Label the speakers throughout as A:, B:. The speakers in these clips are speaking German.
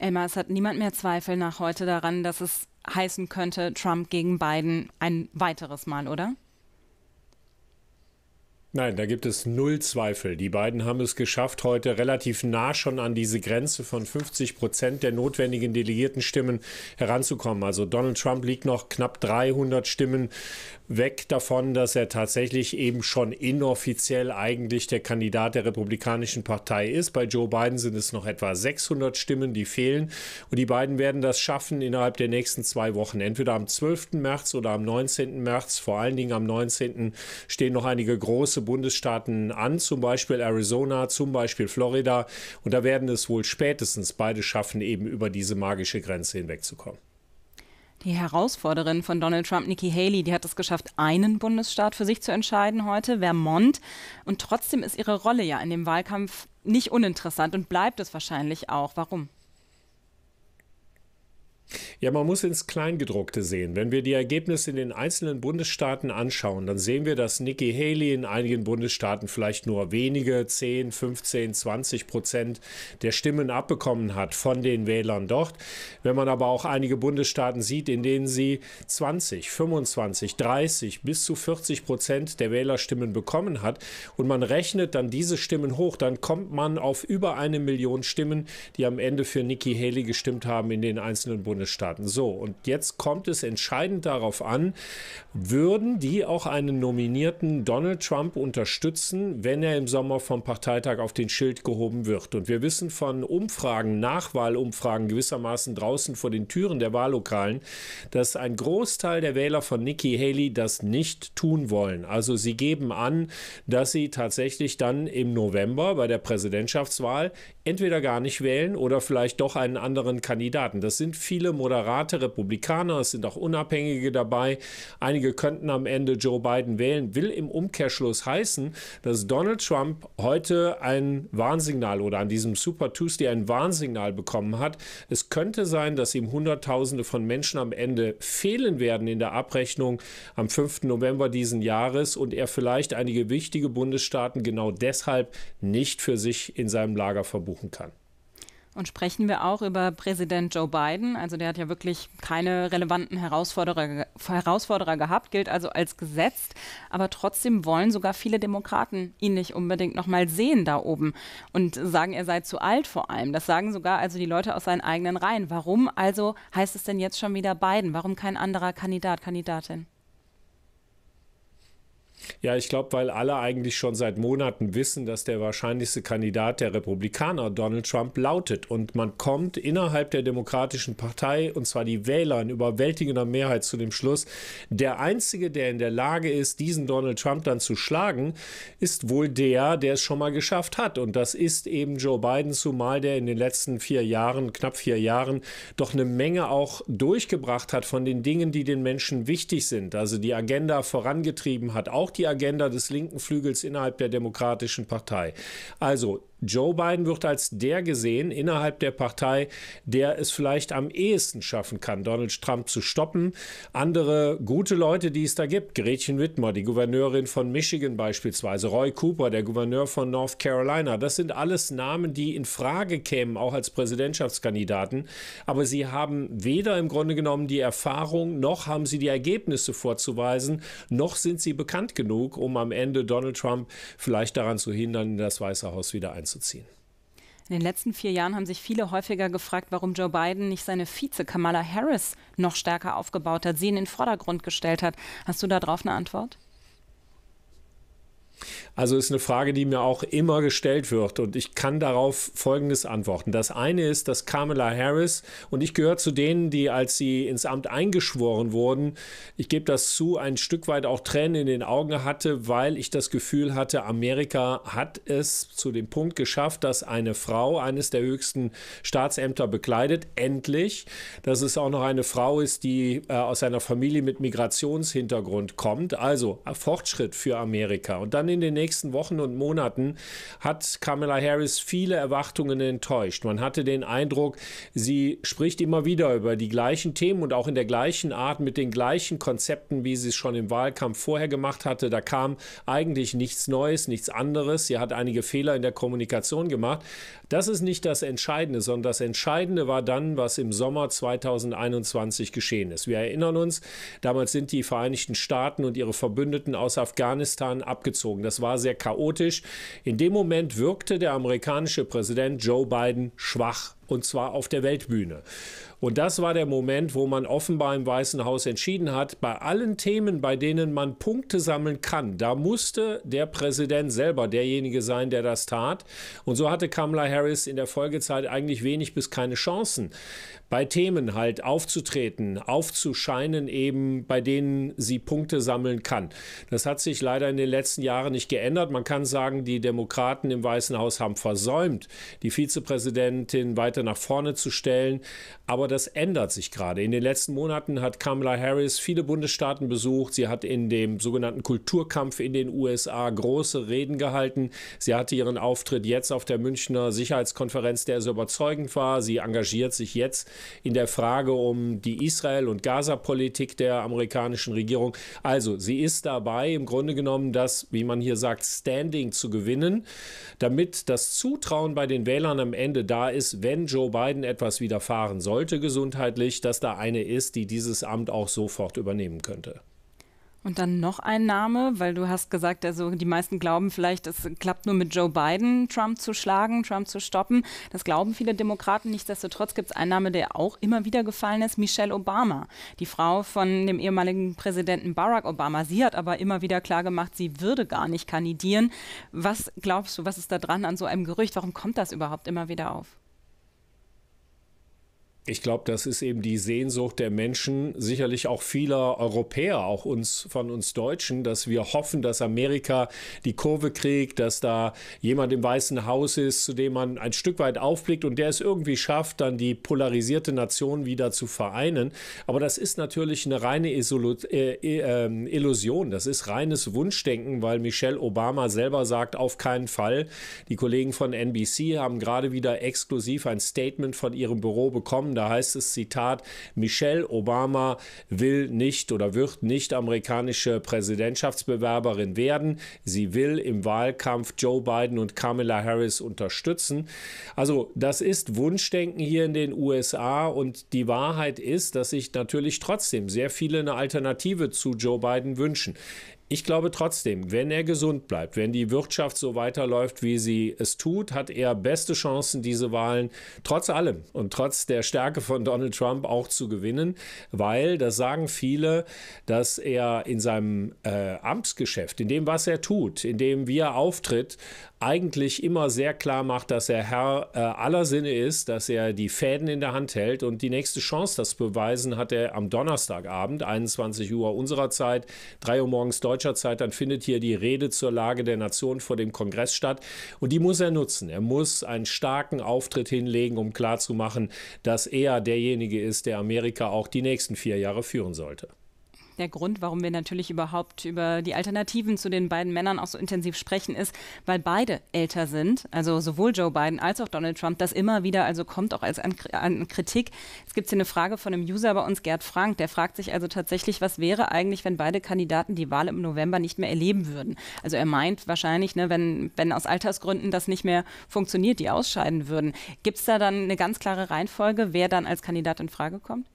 A: Elmar, es hat niemand mehr Zweifel nach heute daran, dass es heißen könnte, Trump gegen Biden ein weiteres Mal, oder?
B: Nein, da gibt es null Zweifel. Die beiden haben es geschafft, heute relativ nah schon an diese Grenze von 50 Prozent der notwendigen Delegiertenstimmen heranzukommen. Also Donald Trump liegt noch knapp 300 Stimmen weg davon, dass er tatsächlich eben schon inoffiziell eigentlich der Kandidat der Republikanischen Partei ist. Bei Joe Biden sind es noch etwa 600 Stimmen, die fehlen. Und die beiden werden das schaffen innerhalb der nächsten zwei Wochen. Entweder am 12. März oder am 19. März. Vor allen Dingen am 19. stehen noch einige große große Bundesstaaten an, zum Beispiel Arizona, zum Beispiel Florida. Und da werden es wohl spätestens beide schaffen, eben über diese magische Grenze hinwegzukommen.
A: Die Herausforderin von Donald Trump, Nikki Haley, die hat es geschafft, einen Bundesstaat für sich zu entscheiden heute, Vermont. Und trotzdem ist ihre Rolle ja in dem Wahlkampf nicht uninteressant und bleibt es wahrscheinlich auch. Warum?
B: Ja, man muss ins Kleingedruckte sehen. Wenn wir die Ergebnisse in den einzelnen Bundesstaaten anschauen, dann sehen wir, dass Nikki Haley in einigen Bundesstaaten vielleicht nur wenige 10, 15, 20 Prozent der Stimmen abbekommen hat von den Wählern dort. Wenn man aber auch einige Bundesstaaten sieht, in denen sie 20, 25, 30 bis zu 40 Prozent der Wählerstimmen bekommen hat und man rechnet dann diese Stimmen hoch, dann kommt man auf über eine Million Stimmen, die am Ende für Nikki Haley gestimmt haben in den einzelnen Bundesstaaten. Bundesstaaten. So, und jetzt kommt es entscheidend darauf an, würden die auch einen nominierten Donald Trump unterstützen, wenn er im Sommer vom Parteitag auf den Schild gehoben wird. Und wir wissen von Umfragen, Nachwahlumfragen gewissermaßen draußen vor den Türen der Wahllokalen, dass ein Großteil der Wähler von Nikki Haley das nicht tun wollen. Also sie geben an, dass sie tatsächlich dann im November bei der Präsidentschaftswahl entweder gar nicht wählen oder vielleicht doch einen anderen Kandidaten. Das sind viele viele moderate Republikaner, es sind auch Unabhängige dabei. Einige könnten am Ende Joe Biden wählen. Will im Umkehrschluss heißen, dass Donald Trump heute ein Warnsignal oder an diesem Super Tuesday ein Warnsignal bekommen hat. Es könnte sein, dass ihm Hunderttausende von Menschen am Ende fehlen werden in der Abrechnung am 5. November diesen Jahres und er vielleicht einige wichtige Bundesstaaten genau deshalb nicht für sich in seinem Lager verbuchen kann.
A: Und sprechen wir auch über Präsident Joe Biden. Also der hat ja wirklich keine relevanten Herausforderer, Herausforderer gehabt, gilt also als gesetzt. Aber trotzdem wollen sogar viele Demokraten ihn nicht unbedingt nochmal sehen da oben und sagen, er sei zu alt vor allem. Das sagen sogar also die Leute aus seinen eigenen Reihen. Warum also heißt es denn jetzt schon wieder Biden? Warum kein anderer Kandidat, Kandidatin?
B: Ja, ich glaube, weil alle eigentlich schon seit Monaten wissen, dass der wahrscheinlichste Kandidat der Republikaner Donald Trump lautet. Und man kommt innerhalb der Demokratischen Partei, und zwar die Wähler in überwältigender Mehrheit, zu dem Schluss, der Einzige, der in der Lage ist, diesen Donald Trump dann zu schlagen, ist wohl der, der es schon mal geschafft hat. Und das ist eben Joe Biden, zumal der in den letzten vier Jahren, knapp vier Jahren, doch eine Menge auch durchgebracht hat von den Dingen, die den Menschen wichtig sind. Also die Agenda vorangetrieben hat, auch die Agenda, Agenda des linken Flügels innerhalb der Demokratischen Partei. Also Joe Biden wird als der gesehen innerhalb der Partei, der es vielleicht am ehesten schaffen kann, Donald Trump zu stoppen. Andere gute Leute, die es da gibt, Gretchen Whitmer, die Gouverneurin von Michigan beispielsweise, Roy Cooper, der Gouverneur von North Carolina, das sind alles Namen, die in Frage kämen, auch als Präsidentschaftskandidaten. Aber sie haben weder im Grunde genommen die Erfahrung, noch haben sie die Ergebnisse vorzuweisen, noch sind sie bekannt genug, um am Ende Donald Trump vielleicht daran zu hindern, in das Weiße Haus wieder einzutreten einzuziehen.
A: In den letzten vier Jahren haben sich viele häufiger gefragt, warum Joe Biden nicht seine Vize Kamala Harris noch stärker aufgebaut hat, sie in den Vordergrund gestellt hat. Hast du darauf eine Antwort?
B: Also ist eine Frage, die mir auch immer gestellt wird und ich kann darauf Folgendes antworten. Das eine ist, dass Kamala Harris und ich gehöre zu denen, die als sie ins Amt eingeschworen wurden, ich gebe das zu, ein Stück weit auch Tränen in den Augen hatte, weil ich das Gefühl hatte, Amerika hat es zu dem Punkt geschafft, dass eine Frau eines der höchsten Staatsämter bekleidet, endlich, dass es auch noch eine Frau ist, die äh, aus einer Familie mit Migrationshintergrund kommt. Also Fortschritt für Amerika. Und dann in den nächsten nächsten Wochen und Monaten hat Kamala Harris viele Erwartungen enttäuscht. Man hatte den Eindruck, sie spricht immer wieder über die gleichen Themen und auch in der gleichen Art mit den gleichen Konzepten, wie sie es schon im Wahlkampf vorher gemacht hatte. Da kam eigentlich nichts Neues, nichts anderes. Sie hat einige Fehler in der Kommunikation gemacht. Das ist nicht das Entscheidende, sondern das Entscheidende war dann, was im Sommer 2021 geschehen ist. Wir erinnern uns, damals sind die Vereinigten Staaten und ihre Verbündeten aus Afghanistan abgezogen. Das war war sehr chaotisch. In dem Moment wirkte der amerikanische Präsident Joe Biden schwach und zwar auf der Weltbühne. Und das war der Moment, wo man offenbar im Weißen Haus entschieden hat, bei allen Themen, bei denen man Punkte sammeln kann, da musste der Präsident selber derjenige sein, der das tat. Und so hatte Kamala Harris in der Folgezeit eigentlich wenig bis keine Chancen bei Themen halt aufzutreten, aufzuscheinen, eben bei denen sie Punkte sammeln kann. Das hat sich leider in den letzten Jahren nicht geändert. Man kann sagen, die Demokraten im Weißen Haus haben versäumt, die Vizepräsidentin weiter nach vorne zu stellen. Aber das ändert sich gerade. In den letzten Monaten hat Kamala Harris viele Bundesstaaten besucht. Sie hat in dem sogenannten Kulturkampf in den USA große Reden gehalten. Sie hatte ihren Auftritt jetzt auf der Münchner Sicherheitskonferenz, der so überzeugend war. Sie engagiert sich jetzt in der Frage um die Israel- und Gaza-Politik der amerikanischen Regierung. Also, sie ist dabei, im Grunde genommen das, wie man hier sagt, Standing zu gewinnen, damit das Zutrauen bei den Wählern am Ende da ist, wenn Joe Biden etwas widerfahren sollte, gesundheitlich, dass da eine ist, die dieses Amt auch sofort übernehmen könnte.
A: Und dann noch ein Name, weil du hast gesagt, also die meisten glauben vielleicht, es klappt nur mit Joe Biden, Trump zu schlagen, Trump zu stoppen. Das glauben viele Demokraten. Nichtsdestotrotz gibt es einen Name, der auch immer wieder gefallen ist, Michelle Obama, die Frau von dem ehemaligen Präsidenten Barack Obama. Sie hat aber immer wieder klargemacht, sie würde gar nicht kandidieren. Was glaubst du, was ist da dran an so einem Gerücht? Warum kommt das überhaupt immer wieder auf?
B: ich glaube, das ist eben die Sehnsucht der Menschen, sicherlich auch vieler Europäer, auch uns von uns Deutschen, dass wir hoffen, dass Amerika die Kurve kriegt, dass da jemand im Weißen Haus ist, zu dem man ein Stück weit aufblickt und der es irgendwie schafft, dann die polarisierte Nation wieder zu vereinen. Aber das ist natürlich eine reine Isolo äh, äh, ähm, Illusion, das ist reines Wunschdenken, weil Michelle Obama selber sagt, auf keinen Fall. Die Kollegen von NBC haben gerade wieder exklusiv ein Statement von ihrem Büro bekommen, da heißt es, Zitat, Michelle Obama will nicht oder wird nicht amerikanische Präsidentschaftsbewerberin werden. Sie will im Wahlkampf Joe Biden und Kamala Harris unterstützen. Also das ist Wunschdenken hier in den USA und die Wahrheit ist, dass sich natürlich trotzdem sehr viele eine Alternative zu Joe Biden wünschen. Ich glaube trotzdem, wenn er gesund bleibt, wenn die Wirtschaft so weiterläuft, wie sie es tut, hat er beste Chancen, diese Wahlen trotz allem und trotz der Stärke von Donald Trump auch zu gewinnen, weil, das sagen viele, dass er in seinem äh, Amtsgeschäft, in dem, was er tut, in dem, wie er auftritt, eigentlich immer sehr klar macht, dass er Herr äh, aller Sinne ist, dass er die Fäden in der Hand hält und die nächste Chance, das zu beweisen, hat er am Donnerstagabend, 21 Uhr unserer Zeit, 3 Uhr morgens Deutschland deutscher Zeit, dann findet hier die Rede zur Lage der Nation vor dem Kongress statt. Und die muss er nutzen. Er muss einen starken Auftritt hinlegen, um klarzumachen, dass er derjenige ist, der Amerika auch die nächsten vier Jahre führen sollte
A: der Grund, warum wir natürlich überhaupt über die Alternativen zu den beiden Männern auch so intensiv sprechen, ist, weil beide älter sind, also sowohl Joe Biden als auch Donald Trump, das immer wieder also kommt auch als an, an Kritik. Es gibt hier eine Frage von einem User bei uns, Gerd Frank, der fragt sich also tatsächlich, was wäre eigentlich, wenn beide Kandidaten die Wahl im November nicht mehr erleben würden? Also er meint wahrscheinlich, ne, wenn, wenn aus Altersgründen das nicht mehr funktioniert, die ausscheiden würden. Gibt es da dann eine ganz klare Reihenfolge, wer dann als Kandidat in Frage kommt?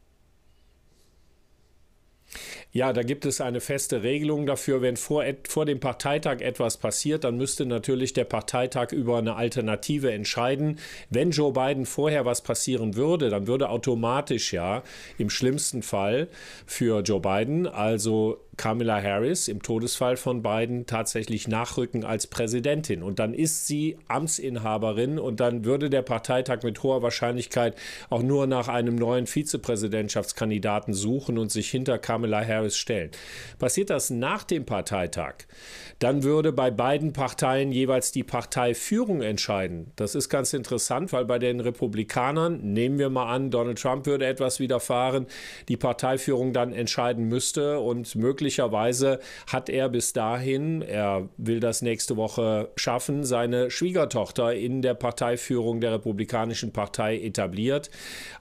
B: Ja, da gibt es eine feste Regelung dafür. Wenn vor, vor dem Parteitag etwas passiert, dann müsste natürlich der Parteitag über eine Alternative entscheiden. Wenn Joe Biden vorher was passieren würde, dann würde automatisch ja im schlimmsten Fall für Joe Biden, also Kamala Harris im Todesfall von Biden tatsächlich nachrücken als Präsidentin. Und dann ist sie Amtsinhaberin und dann würde der Parteitag mit hoher Wahrscheinlichkeit auch nur nach einem neuen Vizepräsidentschaftskandidaten suchen und sich hinter Kamala Harris Harris stellen. Passiert das nach dem Parteitag, dann würde bei beiden Parteien jeweils die Parteiführung entscheiden. Das ist ganz interessant, weil bei den Republikanern, nehmen wir mal an, Donald Trump würde etwas widerfahren, die Parteiführung dann entscheiden müsste und möglicherweise hat er bis dahin, er will das nächste Woche schaffen, seine Schwiegertochter in der Parteiführung der Republikanischen Partei etabliert.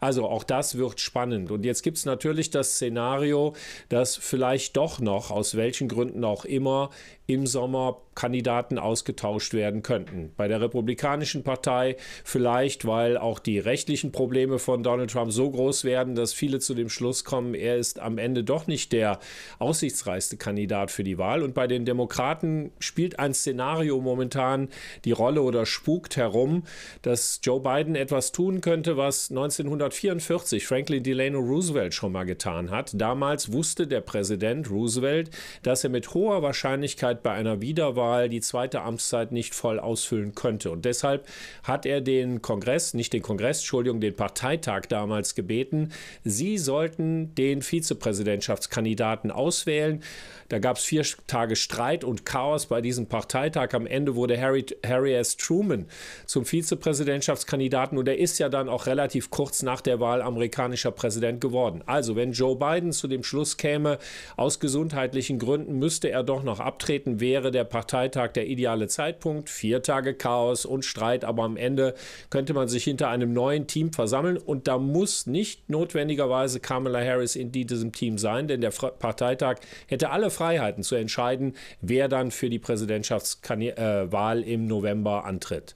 B: Also auch das wird spannend. Und jetzt gibt es natürlich das Szenario, dass dass vielleicht doch noch, aus welchen Gründen auch immer, im Sommer Kandidaten ausgetauscht werden könnten. Bei der Republikanischen Partei vielleicht, weil auch die rechtlichen Probleme von Donald Trump so groß werden, dass viele zu dem Schluss kommen, er ist am Ende doch nicht der aussichtsreichste Kandidat für die Wahl. Und bei den Demokraten spielt ein Szenario momentan die Rolle oder spukt herum, dass Joe Biden etwas tun könnte, was 1944 Franklin Delano Roosevelt schon mal getan hat. Damals wusste der Präsident Roosevelt, dass er mit hoher Wahrscheinlichkeit bei einer Wiederwahl die zweite Amtszeit nicht voll ausfüllen könnte. Und deshalb hat er den Kongress, nicht den Kongress, Entschuldigung, den Parteitag damals gebeten, sie sollten den Vizepräsidentschaftskandidaten auswählen. Da gab es vier Tage Streit und Chaos bei diesem Parteitag. Am Ende wurde Harry, Harry S. Truman zum Vizepräsidentschaftskandidaten und er ist ja dann auch relativ kurz nach der Wahl amerikanischer Präsident geworden. Also wenn Joe Biden zu dem Schluss käme, aus gesundheitlichen Gründen müsste er doch noch abtreten, Seiten wäre der Parteitag der ideale Zeitpunkt. Vier Tage Chaos und Streit, aber am Ende könnte man sich hinter einem neuen Team versammeln. Und da muss nicht notwendigerweise Kamala Harris in diesem Team sein, denn der Parteitag hätte alle Freiheiten zu entscheiden, wer dann für die Präsidentschaftswahl äh, im November antritt.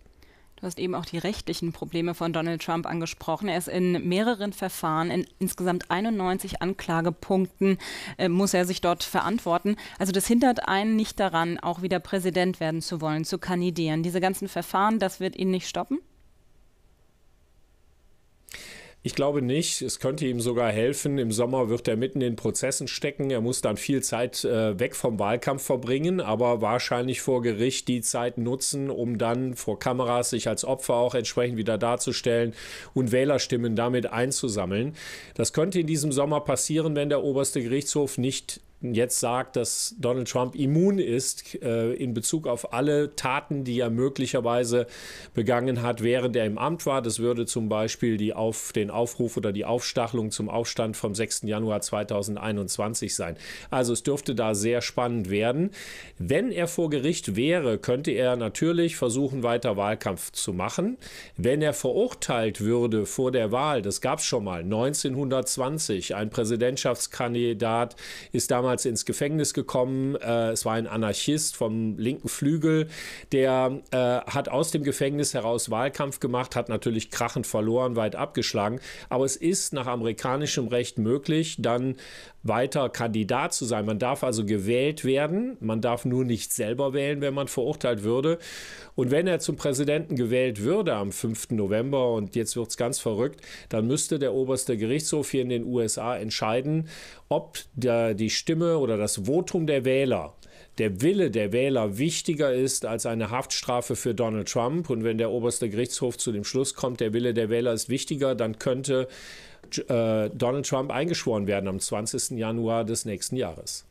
A: Du hast eben auch die rechtlichen Probleme von Donald Trump angesprochen. Er ist in mehreren Verfahren, in insgesamt 91 Anklagepunkten, äh, muss er sich dort verantworten. Also das hindert einen nicht daran, auch wieder Präsident werden zu wollen, zu kandidieren. Diese ganzen Verfahren, das wird ihn nicht stoppen?
B: Ich glaube nicht. Es könnte ihm sogar helfen. Im Sommer wird er mitten in Prozessen stecken. Er muss dann viel Zeit äh, weg vom Wahlkampf verbringen, aber wahrscheinlich vor Gericht die Zeit nutzen, um dann vor Kameras sich als Opfer auch entsprechend wieder darzustellen und Wählerstimmen damit einzusammeln. Das könnte in diesem Sommer passieren, wenn der oberste Gerichtshof nicht jetzt sagt, dass Donald Trump immun ist äh, in Bezug auf alle Taten, die er möglicherweise begangen hat, während er im Amt war. Das würde zum Beispiel die auf, den Aufruf oder die Aufstachelung zum Aufstand vom 6. Januar 2021 sein. Also es dürfte da sehr spannend werden. Wenn er vor Gericht wäre, könnte er natürlich versuchen, weiter Wahlkampf zu machen. Wenn er verurteilt würde vor der Wahl, das gab es schon mal, 1920, ein Präsidentschaftskandidat ist damals damals ins Gefängnis gekommen. Äh, es war ein Anarchist vom linken Flügel, der äh, hat aus dem Gefängnis heraus Wahlkampf gemacht, hat natürlich krachend verloren, weit abgeschlagen. Aber es ist nach amerikanischem Recht möglich, dann weiter Kandidat zu sein. Man darf also gewählt werden. Man darf nur nicht selber wählen, wenn man verurteilt würde. Und wenn er zum Präsidenten gewählt würde am 5. November, und jetzt wird es ganz verrückt, dann müsste der oberste Gerichtshof hier in den USA entscheiden, ob der, die Stimme Stimme oder das Votum der Wähler, der Wille der Wähler wichtiger ist als eine Haftstrafe für Donald Trump und wenn der oberste Gerichtshof zu dem Schluss kommt, der Wille der Wähler ist wichtiger, dann könnte äh, Donald Trump eingeschworen werden am 20. Januar des nächsten Jahres.